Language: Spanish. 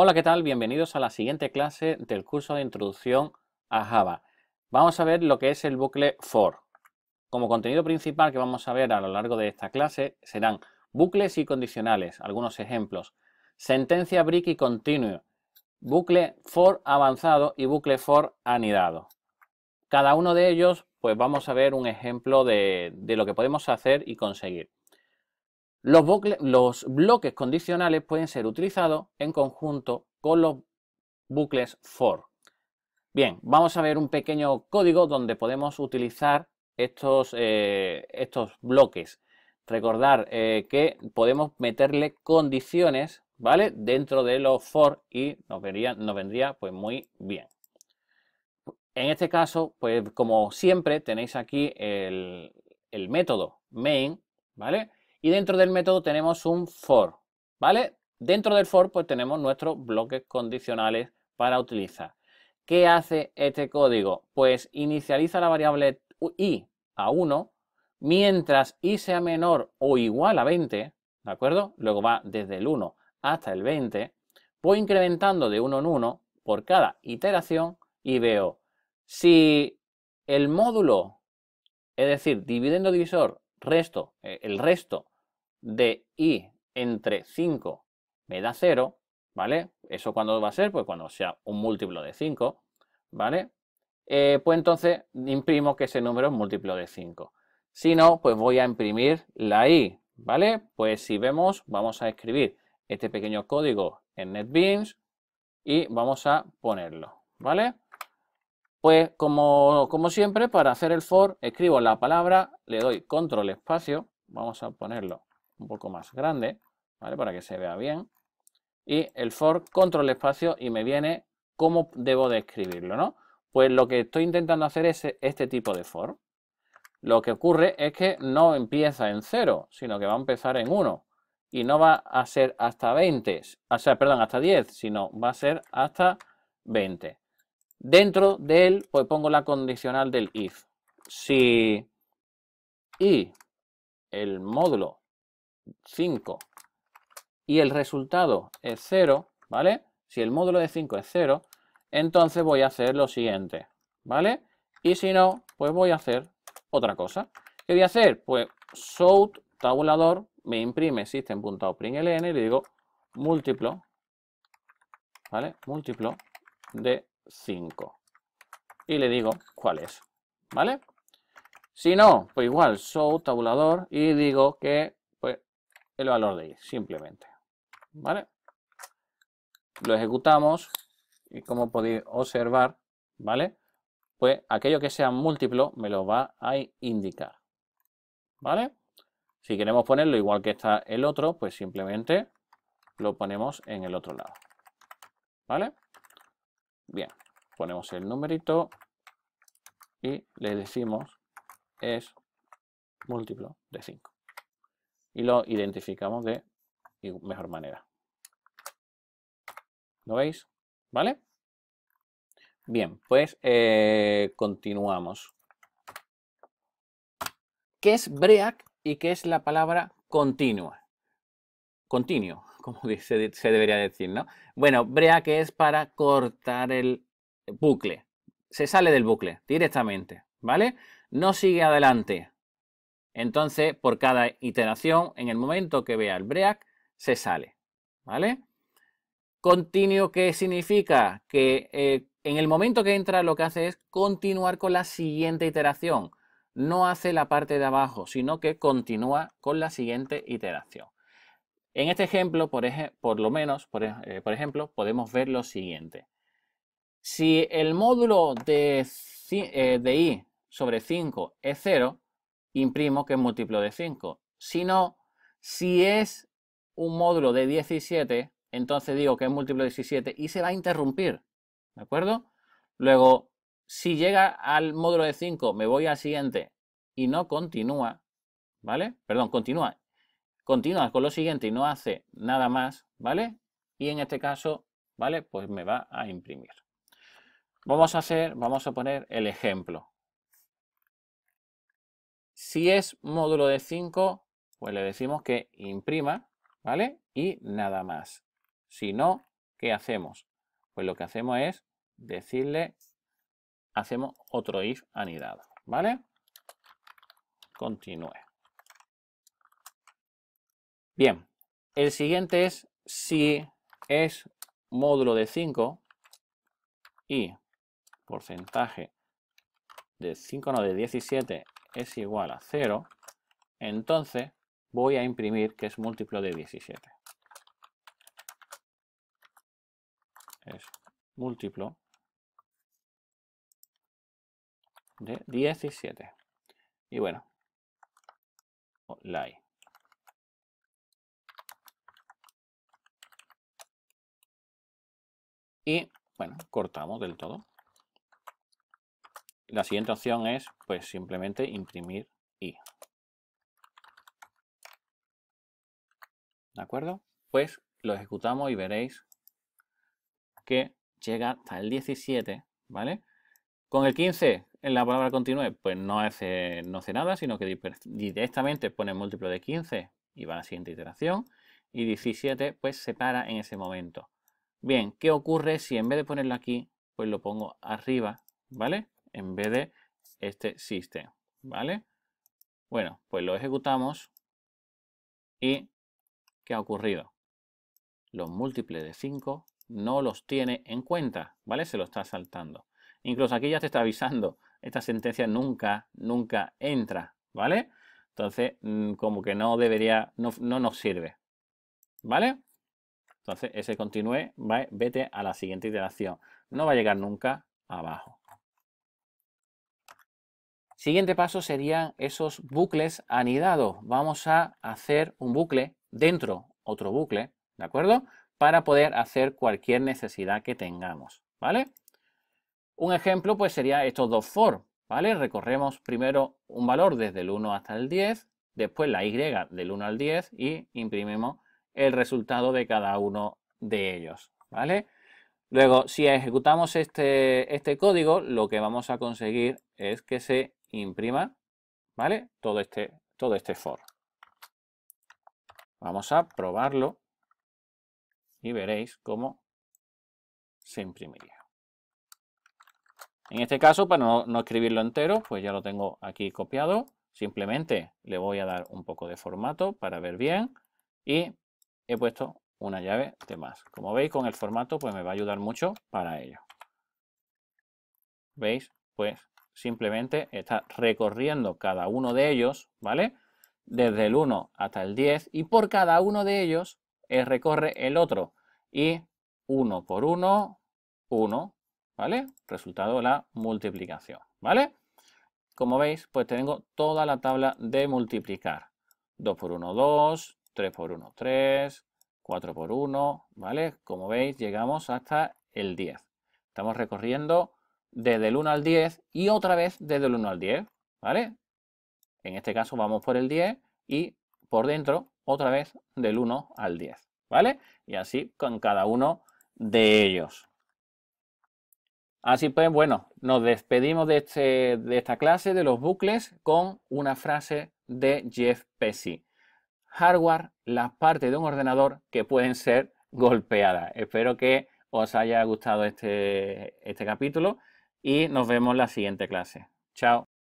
Hola, ¿qué tal? Bienvenidos a la siguiente clase del curso de introducción a Java. Vamos a ver lo que es el bucle for. Como contenido principal que vamos a ver a lo largo de esta clase serán bucles y condicionales, algunos ejemplos, sentencia brick y continue, bucle for avanzado y bucle for anidado. Cada uno de ellos, pues vamos a ver un ejemplo de lo que podemos hacer y conseguir. Los, bloques condicionales pueden ser utilizados en conjunto con los bucles for. Bien, vamos a ver un pequeño código donde podemos utilizar estos, eh, bloques. Recordar eh, que podemos meterle condiciones, ¿vale? Dentro de los for y nos, nos vendría pues muy bien. En este caso, pues como siempre, tenéis aquí el, el método main, ¿vale? Y dentro del método tenemos un for, ¿vale? Dentro del for pues tenemos nuestros bloques condicionales para utilizar. ¿Qué hace este código? Pues inicializa la variable i a 1 mientras i sea menor o igual a 20, ¿de acuerdo? Luego va desde el 1 hasta el 20, voy incrementando de 1 en 1 por cada iteración y veo si el módulo, es decir, dividendo divisor, resto, eh, el resto de i entre 5 me da 0, ¿vale? ¿Eso cuando va a ser? Pues cuando sea un múltiplo de 5, ¿vale? Eh, pues entonces imprimo que ese número es múltiplo de 5. Si no, pues voy a imprimir la i, ¿vale? Pues si vemos, vamos a escribir este pequeño código en NetBeans y vamos a ponerlo, ¿vale? Pues como, como siempre, para hacer el for, escribo la palabra, le doy control espacio, vamos a ponerlo un poco más grande, ¿vale? Para que se vea bien. Y el for control espacio y me viene cómo debo de escribirlo, ¿no? Pues lo que estoy intentando hacer es este tipo de for. Lo que ocurre es que no empieza en 0, sino que va a empezar en 1. Y no va a ser hasta 20, o sea, perdón, hasta 10, sino va a ser hasta 20. Dentro de él, pues pongo la condicional del if. Si y el módulo 5 y el resultado es 0, ¿vale? Si el módulo de 5 es 0, entonces voy a hacer lo siguiente, ¿vale? Y si no, pues voy a hacer otra cosa. ¿Qué voy a hacer? Pues sout tabulador me imprime system.println y le digo múltiplo, ¿vale? Múltiplo de 5. Y le digo cuál es, ¿vale? Si no, pues igual, show tabulador y digo que el valor de i, simplemente. ¿Vale? Lo ejecutamos y como podéis observar, ¿vale? Pues aquello que sea múltiplo me lo va a indicar. ¿Vale? Si queremos ponerlo igual que está el otro, pues simplemente lo ponemos en el otro lado. ¿Vale? Bien, ponemos el numerito y le decimos es múltiplo de 5 y lo identificamos de mejor manera. ¿Lo veis? ¿Vale? Bien, pues eh, continuamos. ¿Qué es BREAC y qué es la palabra continua? Continuo, como se, se debería decir, ¿no? Bueno, BREAC es para cortar el bucle. Se sale del bucle directamente, ¿vale? No sigue adelante. Entonces, por cada iteración, en el momento que vea el break, se sale. ¿Vale? Continuo, ¿qué significa? Que eh, en el momento que entra lo que hace es continuar con la siguiente iteración. No hace la parte de abajo, sino que continúa con la siguiente iteración. En este ejemplo, por, lo menos, eh, por, ejemplo, podemos ver lo siguiente. Si el módulo de, eh, de i sobre 5 es 0, imprimo que es múltiplo de 5. Si no, si es un módulo de 17, entonces digo que es múltiplo de 17 y se va a interrumpir. ¿De acuerdo? Luego, si llega al módulo de 5, me voy al siguiente y no continúa, ¿vale? Perdón, continúa. Continúa con lo siguiente y no hace nada más, ¿vale? Y en este caso, ¿vale? Pues me va a imprimir. Vamos a hacer, vamos a poner el ejemplo, si es módulo de 5, pues le decimos que imprima, ¿vale? Y nada más. Si no, ¿qué hacemos? Pues lo que hacemos es decirle, hacemos otro if anidado, ¿vale? Continúe. Bien, el siguiente es si es módulo de 5 y porcentaje de 5, no, de 17 es igual a cero, entonces voy a imprimir que es múltiplo de 17. Es múltiplo de 17. Y bueno, la Y bueno, cortamos del todo. La siguiente opción es pues simplemente imprimir y, ¿De acuerdo? Pues lo ejecutamos y veréis que llega hasta el 17, ¿vale? Con el 15 en la palabra continúe, pues no hace, no hace nada, sino que directamente pone múltiplo de 15 y va a la siguiente iteración. Y 17 pues se para en ese momento. Bien, ¿qué ocurre si en vez de ponerlo aquí, pues lo pongo arriba, ¿vale? en vez de este sistema, ¿vale? Bueno, pues lo ejecutamos y ¿qué ha ocurrido? Los múltiples de 5 no los tiene en cuenta, ¿vale? Se lo está saltando. Incluso aquí ya te está avisando, esta sentencia nunca, nunca entra, ¿vale? Entonces, mm, como que no debería, no, no nos sirve, ¿vale? Entonces, ese continúe, vete a la siguiente iteración. No va a llegar nunca abajo. Siguiente paso serían esos bucles anidados. Vamos a hacer un bucle dentro, otro bucle, ¿de acuerdo? Para poder hacer cualquier necesidad que tengamos, ¿vale? Un ejemplo pues sería estos dos for, ¿vale? Recorremos primero un valor desde el 1 hasta el 10, después la Y del 1 al 10 y imprimimos el resultado de cada uno de ellos, ¿vale? Luego, si ejecutamos este, este código, lo que vamos a conseguir es que se imprima, ¿vale? Todo este, todo este for. Vamos a probarlo y veréis cómo se imprimiría. En este caso, para no, no, escribirlo entero, pues ya lo tengo aquí copiado. Simplemente le voy a dar un poco de formato para ver bien y he puesto una llave de más. Como veis, con el formato pues me va a ayudar mucho para ello. ¿Veis? Pues simplemente está recorriendo cada uno de ellos, ¿vale? Desde el 1 hasta el 10 y por cada uno de ellos recorre el otro. Y 1 por 1, 1, ¿vale? Resultado de la multiplicación, ¿vale? Como veis, pues tengo toda la tabla de multiplicar. 2 por 1, 2, 3 por 1, 3, 4 por 1, ¿vale? Como veis, llegamos hasta el 10. Estamos recorriendo desde el 1 al 10 y otra vez desde el 1 al 10, ¿vale? En este caso vamos por el 10 y por dentro otra vez del 1 al 10, ¿vale? Y así con cada uno de ellos. Así pues, bueno, nos despedimos de, este, de esta clase de los bucles con una frase de Jeff Pesci. Hardware, las partes de un ordenador que pueden ser golpeadas. Espero que os haya gustado este, este capítulo y nos vemos la siguiente clase. Chao.